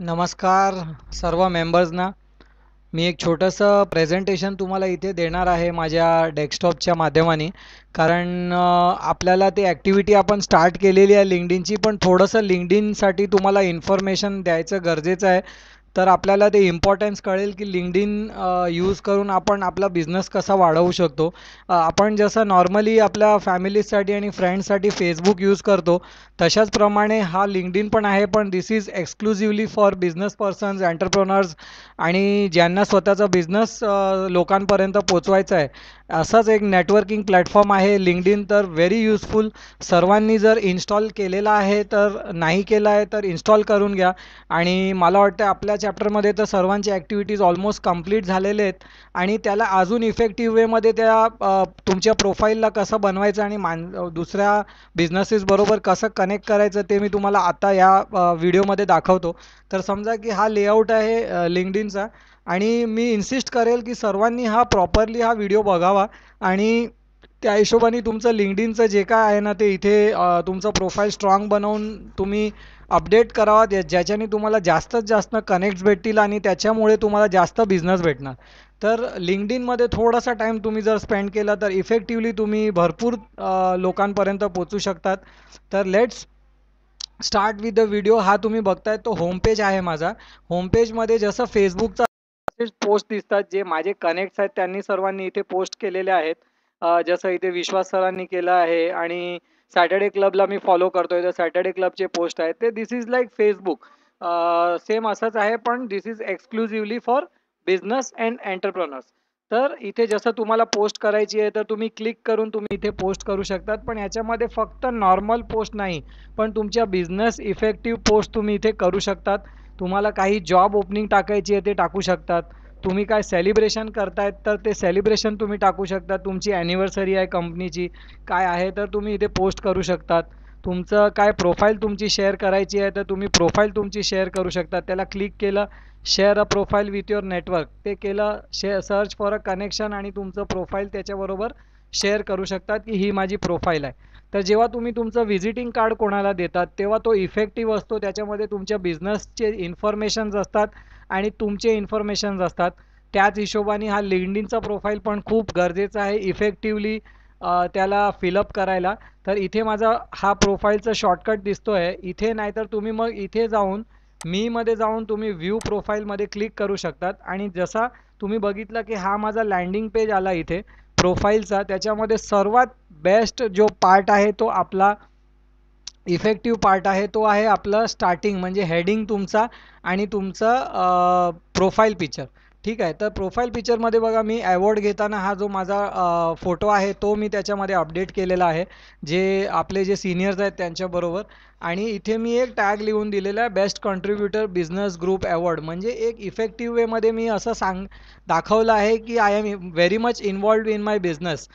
नमस्कार सर्व मेंबर्सना मी एक छोटंसं प्रेझेंटेशन तुम्हाला इथे देणार आहे माझ्या डेस्कटॉपच्या माध्यमाने कारण आपल्याला ते ॲक्टिव्हिटी आपण स्टार्ट केलेली आहे लिंकडिनची पण थोडंसं लिंकडिनसाठी तुम्हाला इन्फॉर्मेशन द्यायचं गरजेचं आहे तर आपल्याला ते इम्पॉर्टन्स कळेल की लिंकडिन यूज करून आपण आपला बिझनेस कसा वाढवू शकतो आपण जसं नॉर्मली आपल्या फॅमिलीसाठी आणि फ्रेंड्ससाठी फेसबुक यूज करतो तशाच प्रमाणे हा लिंकडिन पण आहे पण this is exclusively for business persons entrepreneurs आणि ज्यांना स्वतःचा बिझनेस लोकांपर्यंत पोचवायचा आहे असंच एक नेटवर्किंग प्लॅटफॉर्म आहे लिंकडिन तर व्हेरी युजफुल सर्वांनी जर इन्स्टॉल केलेला आहे तर नाही केला आहे तर इन्स्टॉल करून घ्या आणि मला वाटतं आपल्या चॅप्टरमध्ये तर सर्वांचे ॲक्टिव्हिटीज ऑलमोस्ट कम्प्लीट झालेले आहेत आणि त्याला अजून इफेक्टिव्ह वेमध्ये त्या तुमच्या प्रोफाईलला कसं बनवायचं आणि मान दुसऱ्या बिझनेसेसबरोबर कसं कनेक्ट करायचं ते मी तुम्हाला आता या व्हिडिओमध्ये दाखवतो तर समजा की हा लेआउट आहे लिंकडिनचा आणि मी इन्सिस्ट करेल की सर्वांनी हा प्रॉपरली हा व्हिडिओ बघावा आणि त्या हिशोबाने तुमचं लिंकडिनचं जे काय आहे ना ते इथे तुमचं प्रोफाईल स्ट्रॉंग बनवून तुम्ही अपडेट करावा ज्याच्याने तुम्हाला जास्तीत जास्त कनेक्ट्स भेटतील आणि त्याच्यामुळे तुम्हाला जास्त बिझनेस भेटणार तर लिंकडिनमध्ये थोडासा टाईम तुम्ही जर स्पेंड केला तर इफेक्टिवली तुम्ही भरपूर लोकांपर्यंत पोचू शकतात तर let's start with the video हा तुम्ही बघताय तो होमपेज आहे माझा होमपेजमध्ये जसं फेसबुकचा पोस्ट दिसतात जे माझे कनेक्ट्स आहेत त्यांनी सर्वांनी इथे पोस्ट केलेले आहेत जसं इथे विश्वास सरांनी केलं आहे आणि सॅटर्डे क्लबला मी फॉलो करतोय तर सॅटर्डे क्लबचे पोस्ट आहेत ते this is like Facebook same असंच आहे पण this is exclusively for business and entrepreneurs तर इथे जसं तुम्हाला पोस्ट करायची आहे तर तुम्ही क्लिक करून तुम्ही इथे पोस्ट करू शकतात पण याच्यामध्ये फक्त नॉर्मल पोस्ट नाही पण तुमच्या बिझनेस इफेक्टिव्ह पोस्ट तुम्ही इथे करू शकतात तुम्हाला काही जॉब ओपनिंग टाकायची आहे ते टाकू शकतात तुम्ही काय सेलिब्रेशन करतायत तर ते सेलिब्रेशन तुम्ही टाकू शकता तुमची ॲनिव्हर्सरी आहे कंपनीची काय आहे तर तुम्ही इथे पोस्ट करू शकतात तुमचं काय प्रोफाईल तुमची शेअर करायची आहे तर तुम्ही प्रोफाईल तुमची शेअर करू शकता त्याला क्लिक केलं share a profile with your network ते केलं शे सर्च फॉर अ कनेक्शन आणि तुमचं प्रोफाईल त्याच्याबरोबर शेअर करू शकतात की ही माझी प्रोफाईल आहे तर जेव्हा तुम्ही तुमचं व्हिजिटिंग कार्ड कोणाला देतात तेव्हा तो इफेक्टिव्ह असतो त्याच्यामध्ये तुमच्या बिझनेसचे इन्फॉर्मेशन्स असतात आणि तुमचे इन्फॉर्मेशन्स असतात त्याच हिशोबाने हा लिंडिनचा प्रोफाईल पण खूप गरजेचा आहे इफेक्टिवली त्याला फिलअप करायला तर इथे माझा हा प्रोफाईलचा शॉर्टकट दिसतो आहे इथे नाहीतर तुम्ही मग इथे जाऊन मीमध्ये जाऊन तुम्ही व्ह्यू प्रोफाईलमध्ये क्लिक करू शकतात आणि जसा तुम्ही बघितलं की हा माझा लँडिंग पेज आला इथे प्रोफाईलचा त्याच्यामध्ये सर्वात बेस्ट जो पार्ट आहे तो आपला इफेक्टिव्ह पार्ट आहे तो आहे आपलं स्टार्टिंग म्हणजे हेडिंग तुमचा आणि तुमचं प्रोफाईल पिक्चर ठीक आहे तर प्रोफाईल पिक्चरमध्ये बघा मी ॲवॉर्ड घेताना हा जो माझा फोटो आहे तो मी त्याच्यामध्ये अपडेट केलेला आहे जे आपले जे सिनियर्स आहेत त्यांच्याबरोबर आणि इथे मी एक टॅग लिहून दिलेला आहे best contributor business group award म्हणजे एक इफेक्टिव्ह वेमध्ये मी असं सांग दाखवलं आहे की I am very much involved in my business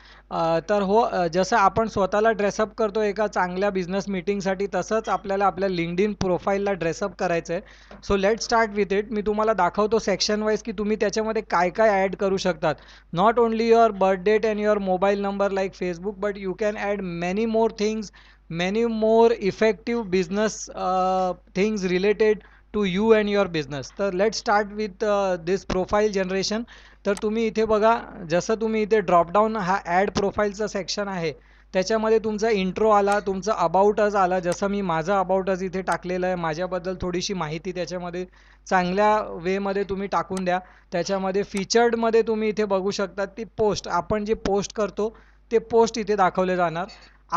तर हो जसं आपण स्वतःला ड्रेसअप करतो एका चांगल्या बिझनेस मीटिंगसाठी तसंच आपल्याला आपल्या लिंकड इन प्रोफाईलला ड्रेसअप करायचं आहे so let start with it मी तुम्हाला दाखवतो सेक्शन वाईज की तुम्ही त्याच्यामध्ये काय काय ॲड करू शकतात not only your birth date and your mobile number like Facebook but you can add many more things many more effective business uh, related to you and your business तर let start with this profile generation तर तुम्ही इथे बघा जसं तुम्ही इथे dropdown हा add प्रोफाईलचं section आहे त्याच्यामध्ये तुमचा इंट्रो आला तुमचं अबाउटच आला जसं मी माझं अबाउटच इथे टाकलेलं आहे माझ्याबद्दल थोडीशी माहिती त्याच्यामध्ये चांगल्या वेमध्ये तुम्ही टाकून द्या त्याच्यामध्ये फीचर्डमध्ये तुम्ही इथे बघू शकता ती पोस्ट आपण जे पोस्ट करतो ते पोस्ट इथे दाखवले जाणार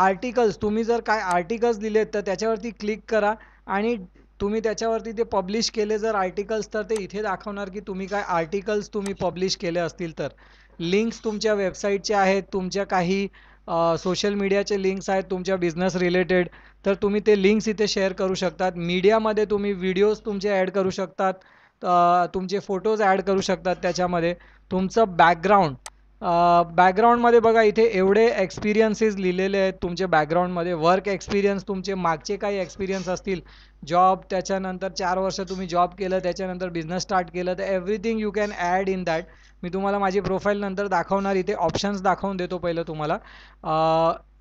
आर्टिकल्स तुम्ही जर काय आर्टिकल्स दिलेत तर त्याच्यावरती क्लिक करा आणि तुम्ही त्याच्यावरती ते पब्लिश केले जर आर्टिकल्स तर ते इथे दाखवणार की तुम्ही काय आर्टिकल्स तुम्ही पब्लिश केले असतील तर लिंक्स तुमच्या वेबसाईटचे आहेत तुमच्या काही सोशल मीडियाचे लिंक्स आहेत तुमच्या बिझनेस रिलेटेड तर तुम्ही ते लिंक्स इथे शेअर करू शकतात मीडियामध्ये तुम्ही व्हिडिओज तुमचे ॲड करू शकतात तुमचे फोटोज ॲड करू शकतात त्याच्यामध्ये तुमचं बॅकग्राऊंड बॅकग्राऊंडमध्ये बघा इथे एवढे एक्सपिरियन्सेस लिहिलेले आहेत तुमचे बॅकग्राऊंडमध्ये वर्क एक्सपिरियन्स तुमचे मागचे काही एक्सपिरियन्स असतील जॉब त्याच्यानंतर चार वर्ष तुम्ही जॉब केलं त्याच्यानंतर बिझनेस स्टार्ट केलं तर everything you can add in that मी तुम्हाला माझी प्रोफाईल नंतर दाखवणार इथे ऑप्शन्स दाखवून देतो पहिलं तुम्हाला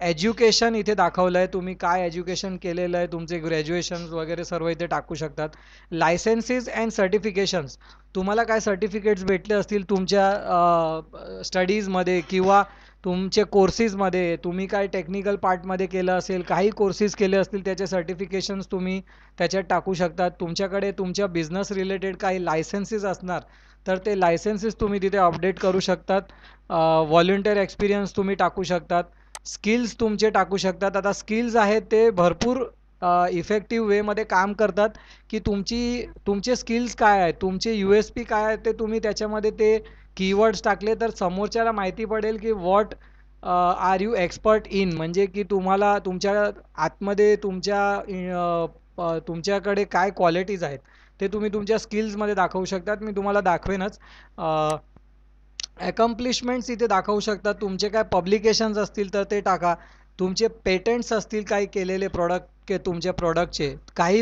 एज्युकेशन इथे दाखवलं आहे तुम्ही काय एज्युकेशन केलेलं आहे तुमचे ग्रॅज्युएशन्स वगैरे सर्व इथे टाकू शकतात लायसन्सेस अँड सर्टिफिकेशन्स तुम्हाला काय सर्टिफिकेट्स भेटले असतील तुमच्या स्टडीजमध्ये किंवा तुमचे कोर्सेसमध्ये तुम्ही काय टेक्निकल पार्टमध्ये केलं असेल काही कोर्सेस केले असतील त्याचे सर्टिफिकेशन्स तुम्ही त्याच्यात टाकू शकतात तुमच्याकडे तुमच्या बिझनेस रिलेटेड काही लायसन्सेस असणार तर ते लायसन्सेस तुम्ही तिथे अपडेट करू शकतात व्हॉलंटिअर एक्सपिरियन्स तुम्ही टाकू शकतात स्किल्स तुमचे टाकू शकतात आता स्किल्स आहेत ते भरपूर इफेक्टिव्ह वेमध्ये काम करतात की तुमची तुमचे स्किल्स काय आहे तुमचे यू एस पी काय आहे ते तुम्ही त्याच्यामध्ये ते कीवर्ड्स टाकले तर समोरच्याला माहिती पडेल की what are you expert in म्हणजे की तुम्हाला तुमच्या आतमध्ये तुमच्या uh, uh, तुमच्याकडे काय क्वालिटीज आहेत ते तुम्ही तुमच्या स्किल्समध्ये दाखवू शकतात मी तुम्हाला दाखवेनच अकम्प्लिशमेंट्स uh, इथे दाखवू शकतात तुमचे काय पब्लिकेशन्स असतील तर ते टाका तुमचे पेटंट्स असतील काही केलेले प्रॉडक्ट के तुमचे प्रॉडक्टचे काही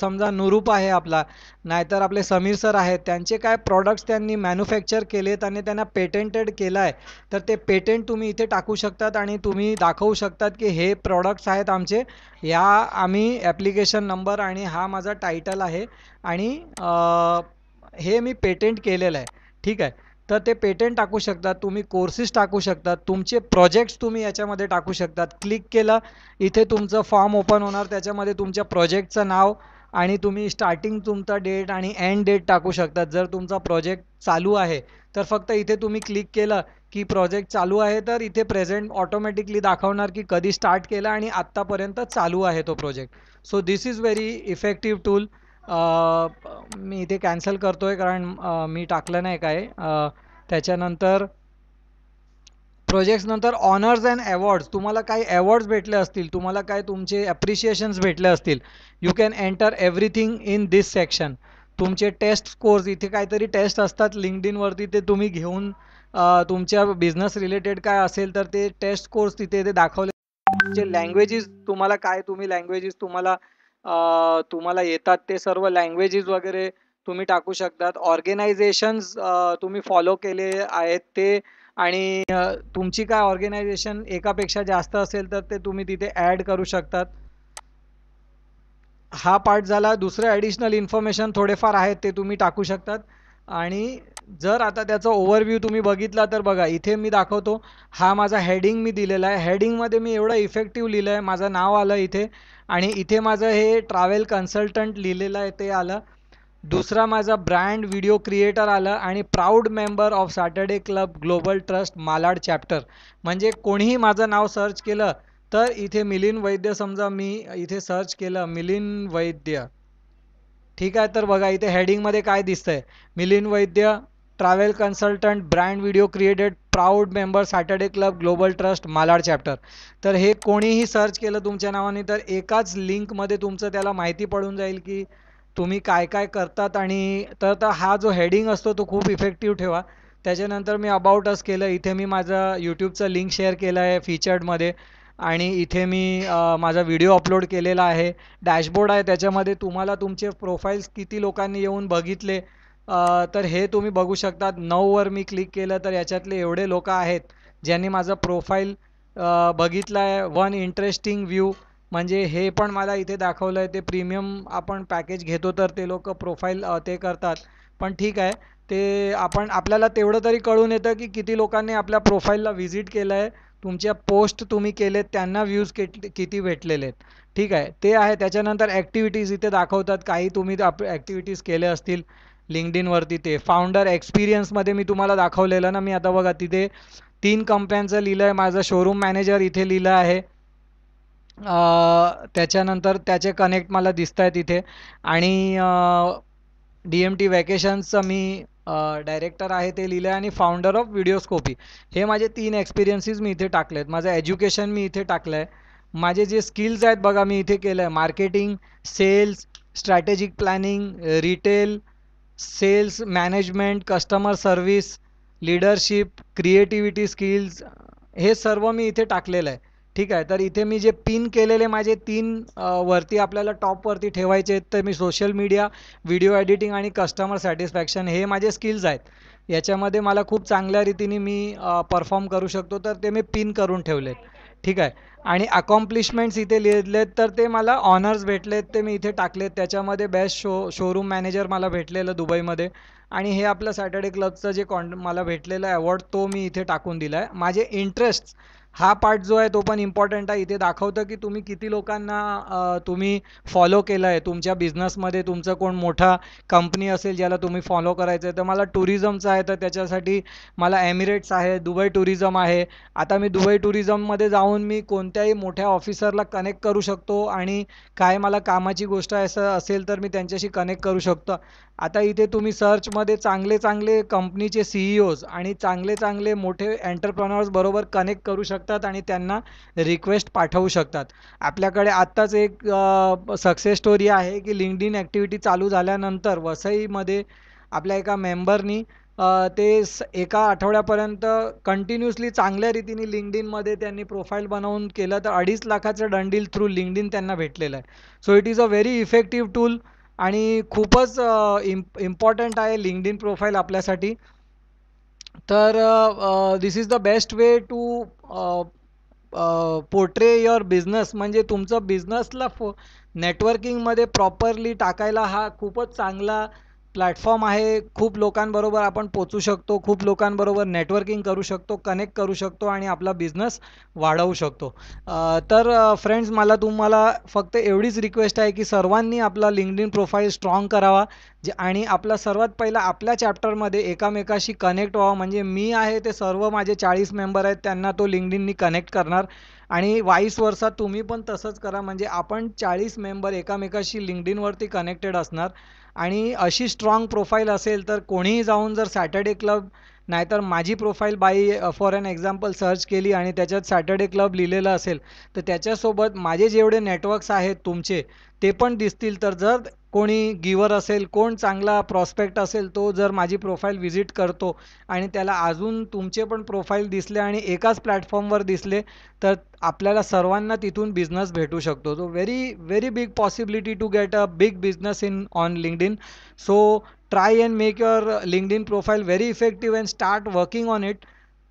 समजा नुरूप आहे आपला नाहीतर आपले समीर सर आहेत त्यांचे काय प्रॉडक्ट्स त्यांनी मॅन्युफॅक्चर केलेत आणि त्यांना पेटेंटेड केलं आहे तर ते पेटंट तुम्ही इथे टाकू शकतात आणि तुम्ही दाखवू शकतात की हे प्रॉडक्ट्स आहेत आमचे या आम्ही ॲप्लिकेशन नंबर आणि हा माझा टायटल आहे आणि हे मी पेटेंट केलेलं आहे ठीक आहे तर ते पेटंट टाकू शकतात तुम्ही कोर्सेस टाकू शकतात तुमचे प्रोजेक्ट्स तुम्ही याच्यामध्ये टाकू शकतात क्लिक केलं इथे तुमचं फॉर्म ओपन होणार त्याच्यामध्ये तुमच्या प्रोजेक्टचं नाव आणि तुम्ही स्टार्टिंग तुमचा डेट आणि एंड डेट टाकू शकतात जर तुमचा प्रोजेक्ट चालू आहे तर फक्त इथे तुम्ही क्लिक केलं की प्रोजेक्ट चालू आहे तर इथे प्रेझेंट ऑटोमॅटिकली दाखवणार की कधी स्टार्ट केला आणि आत्तापर्यंत चालू आहे तो project so this is very effective tool मी इथे कॅन्सल करतो आहे कारण मी टाकलं नाही काय त्याच्यानंतर प्रोजेक्ट्सनंतर ऑनर्स अँड अवॉर्ड्स तुम्हाला काही अवॉर्ड्स भेटले असतील तुम्हाला काय तुमचे ॲप्रिशिएशन्स भेटले असतील you can enter everything in this section तुमचे टेस्ट स्कोर्स इथे काहीतरी टेस्ट असतात लिंकडिनवरती ते तुम्ही घेऊन तुमच्या बिझनेस रिलेटेड काय असेल तर ते टेस्ट कोर्स तिथे ते दाखवले जे लँग्वेजेस तुम्हाला काय तुम्ही लँग्वेजेस तुम्हाला तुम्हाला येतात ते सर्व लँग्वेजेस वगैरे तुम्ही टाकू शकतात ऑर्गनायझेशन्स तुम्ही फॉलो केले आहेत ते आणि तुमची काय ऑर्गनायझेशन एकापेक्षा जास्त असेल तर ते तुम्ही तिथे ॲड करू शकतात हा पार्ट झाला दुसरं ॲडिशनल इन्फॉर्मेशन थोडेफार आहेत ते तुम्ही टाकू शकतात आणि जर आता त्याचा ओव्हरव्ह्यू तुम्ही बघितला तर बघा इथे मी दाखवतो हा माझा हेडिंग मी दिलेला आहे हेडिंगमध्ये मी एवढं इफेक्टिव्ह लिहिलं आहे माझं नाव आलं इथे आणि इथे माझं हे ट्रॅव्हल कन्सल्टंट लिहिलेलं आहे ते आलं दुसरा माझा ब्रँड व्हिडिओ क्रिएटर आलं आणि proud member of Saturday club global trust Malad chapter म्हणजे कोणीही माझं नाव सर्च केलं तर इथे मिलिंद वैद्य समजा मी इथे सर्च केलं मिलिंद वैद्य ठीक आहे तर बघा इथे हेडिंगमध्ये काय दिसतंय Milin Vaidya travel consultant brand video created proud member Saturday club global trust Malad chapter तर हे कोणीही सर्च केलं तुमच्या नावाने तर एकाच लिंकमध्ये तुमचं त्याला माहिती पडून जाईल की तुम्ही काय काय करतात आणि तर हा जो हेडिंग असतो तो खूप इफेक्टिव्ह ठेवा त्याच्यानंतर मी अबाउट अस केलं इथे मी माझा यूट्यूबचं लिंक शेअर केलं आहे फीचर्डमध्ये आणि इथे मी माझा व्हिडिओ अपलोड केलेला आहे डॅशबोर्ड आहे त्याच्यामध्ये तुम्हाला तुमचे प्रोफाईल्स किती लोकांनी येऊन बघितले तर हे तुम्ही बघू शकतात नऊवर मी क्लिक केलं तर याच्यातले एवढे लोक आहेत ज्यांनी माझं प्रोफाईल बघितलं आहे वन इंटरेस्टिंग व्ह्यू म्हणजे हे पण मला इथे दाखवलं आहे ते प्रीमियम आपण पॅकेज घेतो तर ते लोक प्रोफाईल ते करतात पण ठीक आहे ते आपण आपल्याला तेवढं तरी कळून येतं की किती लोकांनी आपल्या प्रोफाईलला व्हिजिट केलं आहे तुमच्या पोस्ट तुम्ही केलेत त्यांना व्ह्यूज किती किती भेटलेले आहेत ठीक आहे ते आहे त्याच्यानंतर ॲक्टिव्हिटीज इथे दाखवतात काही तुम्ही आप ॲक्टिव्हिटीज केल्या असतील लिंकडिनवरती ते फाउंडर एक्सपिरियन्समध्ये मी तुम्हाला दाखवलेलं ना मी आता बघा तिथे तीन कंपन्यांचं लिहिलं आहे माझं शोरूम मॅनेजर इथे लिहिलं आहे त्याच्यानंतर त्याचे कनेक्ट मला दिसत आहेत इथे आणि डी एम टी वॅकेशन्सचं मी डायरेक्टर आहे ते लिहिलं आहे आणि फाउंडर ऑफ व्हिडिओस्कोपी हे माझे तीन एक्सपिरियन्सीस मी इथे टाकले आहेत माझं एज्युकेशन मी इथे टाकलं आहे माझे जे स्किल्स आहेत बघा मी इथे केलं आहे marketing sales strategic planning retail sales management customer service leadership creativity skills हे सर्व मी इथे टाकलेलं आहे ठीक आहे तर इथे मी जे पिन केलेले माझे तीन वरती आपल्याला टॉपवरती ठेवायचे आहेत तर मी सोशल मीडिया व्हिडिओ एडिटिंग आणि कस्टमर सॅटिस्फॅक्शन हे माझे स्किल्स आहेत याच्यामध्ये मला खूप चांगल्या रीतीने मी परफॉर्म करू शकतो तर ते मी पिन करून ठेवले ठीक आहे आणि अकॉम्प्लिशमेंट्स इथे लिहिलेत तर ते मला ऑनर्स भेटलेत ते मी इथे टाकलेत त्याच्यामध्ये बेस्ट शो शोरूम मॅनेजर मला भेटलेलं दुबईमध्ये आणि हे आपलं सॅटर्डे क्लबचं जे कॉन मला भेटलेलं अवॉर्ड तो मी इथे टाकून दिला आहे माझे इंटरेस्ट हा पार्ट जो आहे तो पण इम्पॉर्टंट आहे इथे दाखवतं की तुम्ही किती लोकांना तुम्ही फॉलो केलं आहे तुमच्या बिझनेसमध्ये तुमचं कोण मोठा कंपनी असेल ज्याला तुम्ही फॉलो करायचं आहे तर मला टुरिझमचं आहे तर त्याच्यासाठी मला एमिरेट्स आहे दुबई टुरिझम आहे आता मी दुबई टुरिझममध्ये जाऊन मी कोणत्याही मोठ्या ऑफिसरला कनेक्ट करू शकतो आणि काय मला कामाची गोष्ट असं असेल तर मी त्यांच्याशी कनेक्ट करू शकतो आता इथे तुम्ही सर्चमध्ये चांगले चांगले कंपनीचे सीईओज e आणि चांगले चांगले मोठे एंटरप्रनर्स बरोबर कनेक्ट करू शकता शकतात आणि त्यांना रिक्वेस्ट पाठवू शकतात आपल्याकडे आत्ताच एक सक्सेस स्टोरी आहे की लिंकड इन ॲक्टिव्हिटी चालू झाल्यानंतर वसईमध्ये आपल्या एका मेंबरनी ते एका आठवड्यापर्यंत कंटिन्युअसली चांगल्या रीतीने लिंकड इनमध्ये त्यांनी प्रोफाईल बनवून केलं तर अडीच लाखाचं डंडील थ्रू लिंकड इन त्यांना भेटलेलं आहे so it is a very effective tool आणि खूपच इम्प इम्पॉर्टंट आहे इन प्रोफाईल आपल्यासाठी तर this is the best way to portray your business म्हणजे तुमचं बिझनेसला फो नेटवर्किंगमध्ये प्रॉपरली टाकायला हा खूपच चांगला प्लॅटफॉर्म आहे खूप लोकांबरोबर आपण पोचू शकतो खूप लोकांबरोबर नेटवर्किंग करू शकतो कनेक्ट करू शकतो आणि आपला बिझनेस वाढवू शकतो तर फ्रेंड्स मला तुम्हाला फक्त एवढीच रिक्वेस्ट आहे की सर्वांनी आपला लिंकड इन प्रोफाईल स्ट्रॉंग करावा जे आणि आपला सर्वात पहिला आपल्या चॅप्टरमध्ये एकामेकाशी कनेक्ट व्हावा म्हणजे मी आहे ते सर्व माझे चाळीस मेंबर आहेत त्यांना तो लिंकडिननी कनेक्ट करणार आणि वाईस वर्षात तुम्ही पण तसंच करा म्हणजे आपण चाळीस मेंबर एकामेकाशी लिंकडिनवरती कनेक्टेड असणार आणि अशी स्ट्रॉंग प्रोफाईल असेल तर कोणीही जाऊन जर सॅटर्डे क्लब नाहीतर माझी प्रोफाईल बाई फॉर एन एक्झाम्पल सर्च केली आणि त्याच्यात सॅटर्डे क्लब लिहिलेलं असेल तर त्याच्यासोबत माझे जेवढे नेटवर्क्स आहेत तुमचे ते पण दिसतील तर जर कोणी गिवर असेल कोण चांगला प्रॉस्पेक्ट असेल तो जर माझी प्रोफाईल व्हिजिट करतो आणि त्याला अजून तुमचे पण प्रोफाईल दिसले आणि एकाच प्लॅटफॉर्मवर दिसले तर आपल्याला सर्वांना तिथून बिझनेस भेटू शकतो तो very very big possibility to get a big business in on LinkedIn so try and make your LinkedIn profile very effective and start working on it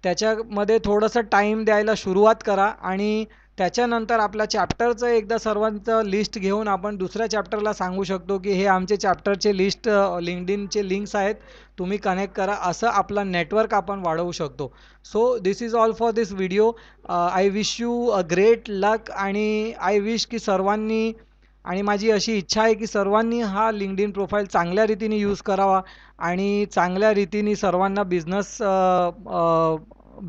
त्याच्यामध्ये थोडंसं टाईम द्यायला सुरुवात करा आणि त्याच्यानंतर आपला चॅप्टरचं एकदा सर्वांचं लिस्ट घेऊन आपण दुसऱ्या चॅप्टरला सांगू शकतो की हे आमचे चॅप्टरचे लिस्ट लिंकडिनचे लिंक्स आहेत तुम्ही कनेक्ट करा असं आपला नेटवर्क आपण वाढवू शकतो so this is all for this video I wish you a great luck आणि आय विश की सर्वांनी आणि माझी अशी इच्छा आहे की सर्वांनी हा लिंकडिन प्रोफाईल चांगल्या रीतीने यूज करावा आणि चांगल्या रीतीने सर्वांना बिझनेस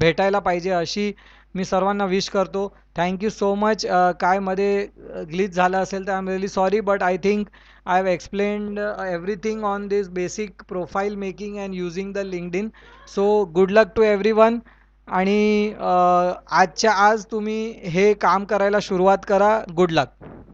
भेटायला पाहिजे अशी मी सर्वांना विश करतो थँक्यू सो मच काय मध्ये ग्लिच झालं असेल तर I am really sorry but I think I have explained everything on this basic profile making and using the LinkedIn so good luck to everyone आणि आजच्या आज तुम्ही हे काम करायला सुरुवात करा गुड लक